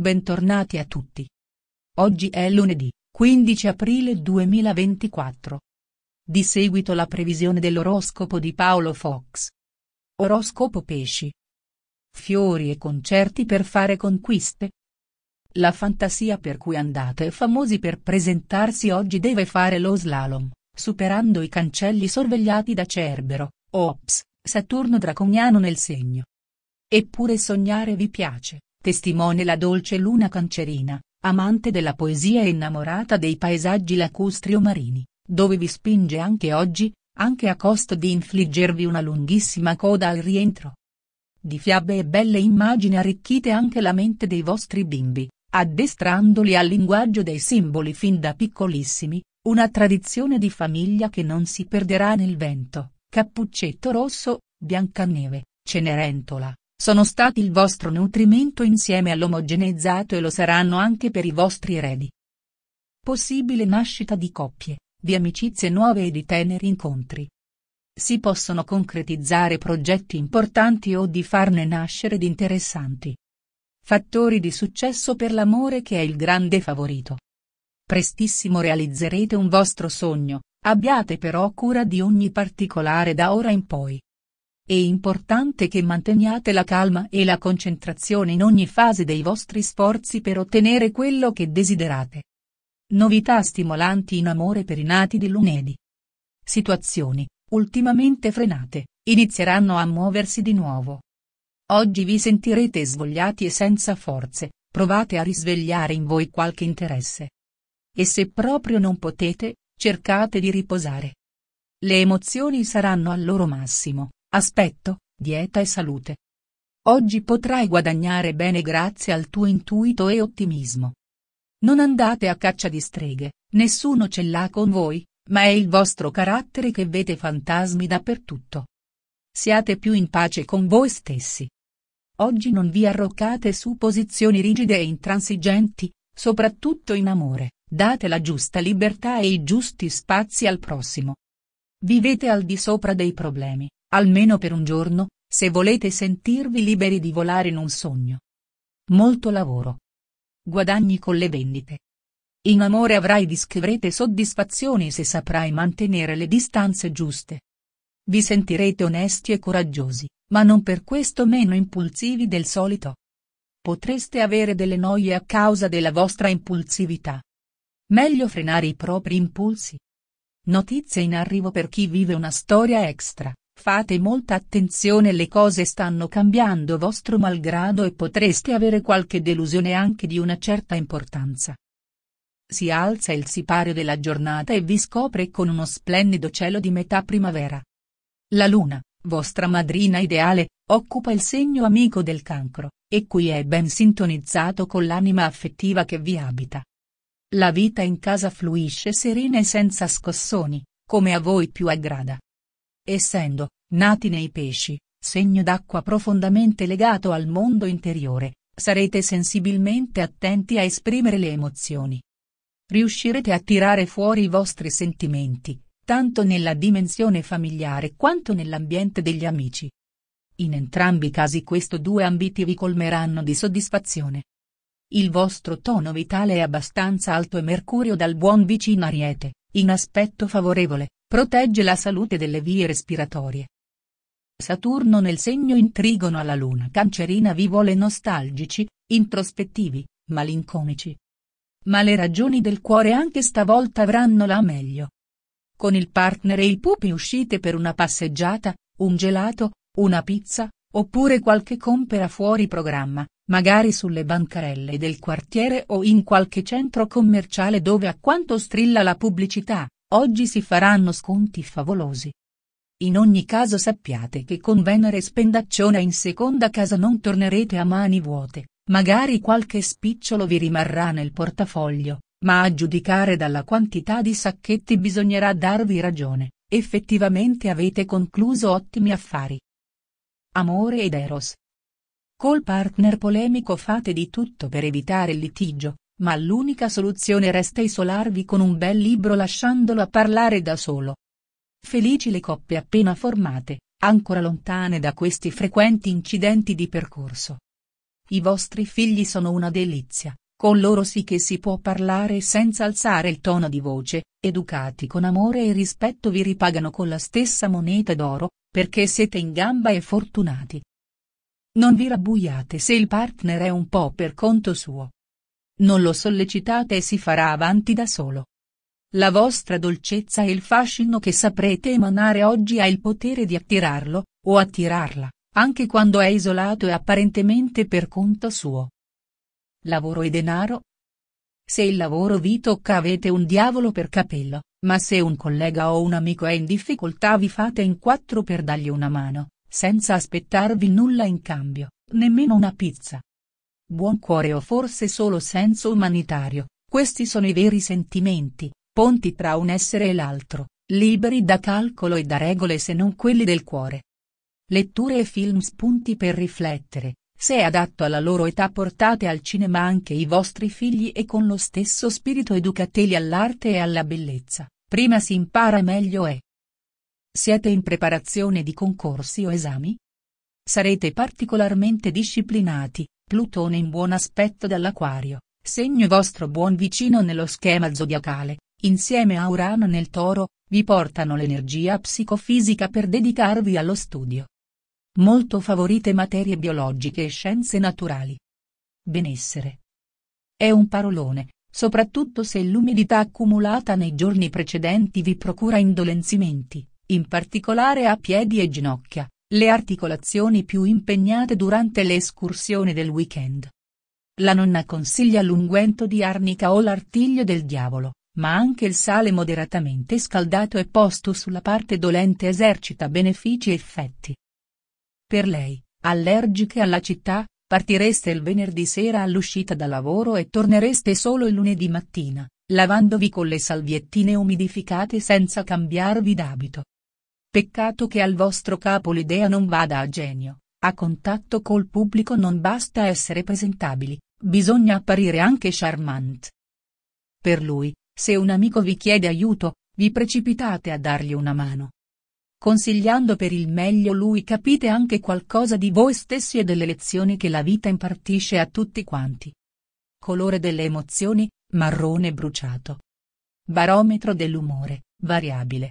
Bentornati a tutti. Oggi è lunedì, 15 aprile 2024. Di seguito la previsione dell'oroscopo di Paolo Fox. Oroscopo Pesci. Fiori e concerti per fare conquiste. La fantasia per cui andate famosi per presentarsi oggi deve fare lo slalom, superando i cancelli sorvegliati da Cerbero, Ops, Saturno draconiano nel segno. Eppure sognare vi piace Testimone la dolce luna cancerina, amante della poesia e innamorata dei paesaggi lacustri o marini dove vi spinge anche oggi, anche a costo di infliggervi una lunghissima coda al rientro. Di fiabe e belle immagini arricchite anche la mente dei vostri bimbi, addestrandoli al linguaggio dei simboli fin da piccolissimi, una tradizione di famiglia che non si perderà nel vento, Cappuccetto Rosso, Biancaneve, Cenerentola, sono stati il vostro nutrimento insieme all'omogeneizzato e lo saranno anche per i vostri eredi. Possibile nascita di coppie, di amicizie nuove e di teneri incontri. Si possono concretizzare progetti importanti o di farne nascere di interessanti. Fattori di successo per l'amore che è il grande favorito. Prestissimo realizzerete un vostro sogno, abbiate però cura di ogni particolare da ora in poi. È importante che manteniate la calma e la concentrazione in ogni fase dei vostri sforzi per ottenere quello che desiderate. Novità stimolanti in amore per i nati di lunedì. Situazioni, ultimamente frenate, inizieranno a muoversi di nuovo. Oggi vi sentirete svogliati e senza forze, provate a risvegliare in voi qualche interesse. E se proprio non potete, cercate di riposare. Le emozioni saranno al loro massimo, Aspetto, dieta e salute. Oggi potrai guadagnare bene grazie al tuo intuito e ottimismo. Non andate a caccia di streghe, nessuno ce l'ha con voi, ma è il vostro carattere che vede fantasmi dappertutto. Siate più in pace con voi stessi. Oggi non vi arroccate su posizioni rigide e intransigenti, soprattutto in amore, date la giusta libertà e i giusti spazi al prossimo. Vivete al di sopra dei problemi, Almeno per un giorno, se volete sentirvi liberi di volare in un sogno. Molto lavoro. Guadagni con le vendite. In amore avrai discrete soddisfazioni se saprai mantenere le distanze giuste. Vi sentirete onesti e coraggiosi, ma non per questo meno impulsivi del solito. Potreste avere delle noie a causa della vostra impulsività. Meglio frenare i propri impulsi. Notizie in arrivo per chi vive una storia extra. Fate molta attenzione le cose stanno cambiando vostro malgrado e potreste avere qualche delusione anche di una certa importanza. Si alza il sipario della giornata e vi scopre con uno splendido cielo di metà primavera. La luna, vostra madrina ideale, occupa il segno amico del cancro, e qui è ben sintonizzato con l'anima affettiva che vi abita. La vita in casa fluisce serena e senza scossoni, come a voi più aggrada essendo, nati nei pesci, segno d'acqua profondamente legato al mondo interiore, sarete sensibilmente attenti a esprimere le emozioni. Riuscirete a tirare fuori i vostri sentimenti, tanto nella dimensione familiare quanto nell'ambiente degli amici. In entrambi i casi questi due ambiti vi colmeranno di soddisfazione. Il vostro tono vitale è abbastanza alto e Mercurio dal buon vicino Ariete, in aspetto favorevole, Protegge la salute delle vie respiratorie. Saturno nel segno intrigono alla luna cancerina vi vuole nostalgici, introspettivi, malinconici. Ma le ragioni del cuore anche stavolta avranno la meglio. Con il partner e i pupi uscite per una passeggiata, un gelato, una pizza, oppure qualche compera fuori programma, magari sulle bancarelle del quartiere o in qualche centro commerciale dove a quanto strilla la pubblicità, Oggi si faranno sconti favolosi. In ogni caso sappiate che con Venere e Spendacciona in seconda casa non tornerete a mani vuote, magari qualche spicciolo vi rimarrà nel portafoglio, ma a giudicare dalla quantità di sacchetti bisognerà darvi ragione, effettivamente avete concluso ottimi affari. Amore ed Eros. Col partner polemico fate di tutto per evitare il litigio, ma l'unica soluzione resta isolarvi con un bel libro lasciandolo a parlare da solo. Felici le coppie appena formate, ancora lontane da questi frequenti incidenti di percorso. I vostri figli sono una delizia, con loro sì che si può parlare senza alzare il tono di voce, educati con amore e rispetto vi ripagano con la stessa moneta d'oro, perché siete in gamba e fortunati. Non vi rabbuiate se il partner è un po' per conto suo non lo sollecitate e si farà avanti da solo. La vostra dolcezza e il fascino che saprete emanare oggi ha il potere di attirarlo, o attirarla, anche quando è isolato e apparentemente per conto suo. Lavoro e denaro? Se il lavoro vi tocca avete un diavolo per capello, ma se un collega o un amico è in difficoltà vi fate in quattro per dargli una mano, senza aspettarvi nulla in cambio, nemmeno una pizza buon cuore o forse solo senso umanitario, questi sono i veri sentimenti, ponti tra un essere e l'altro, liberi da calcolo e da regole se non quelli del cuore. Letture e film spunti per riflettere, se è adatto alla loro età portate al cinema anche i vostri figli e con lo stesso spirito educateli all'arte e alla bellezza, prima si impara meglio è. Siete in preparazione di concorsi o esami? Sarete particolarmente disciplinati, Plutone in buon aspetto dall'Aquario, segno vostro buon vicino nello schema zodiacale, insieme a Urano nel Toro, vi portano l'energia psicofisica per dedicarvi allo studio. Molto favorite materie biologiche e scienze naturali. Benessere. È un parolone, soprattutto se l'umidità accumulata nei giorni precedenti vi procura indolenzimenti, in particolare a piedi e ginocchia, le articolazioni più impegnate durante le escursioni del weekend. La nonna consiglia l'unguento di arnica o l'artiglio del diavolo, ma anche il sale moderatamente scaldato e posto sulla parte dolente esercita benefici e effetti. Per lei, allergiche alla città, partireste il venerdì sera all'uscita da lavoro e tornereste solo il lunedì mattina, lavandovi con le salviettine umidificate senza cambiarvi d'abito. Peccato che al vostro capo l'idea non vada a genio, a contatto col pubblico non basta essere presentabili, bisogna apparire anche charmant. Per lui, se un amico vi chiede aiuto, vi precipitate a dargli una mano. Consigliando per il meglio lui capite anche qualcosa di voi stessi e delle lezioni che la vita impartisce a tutti quanti. Colore delle emozioni, marrone bruciato. Barometro dell'umore, variabile.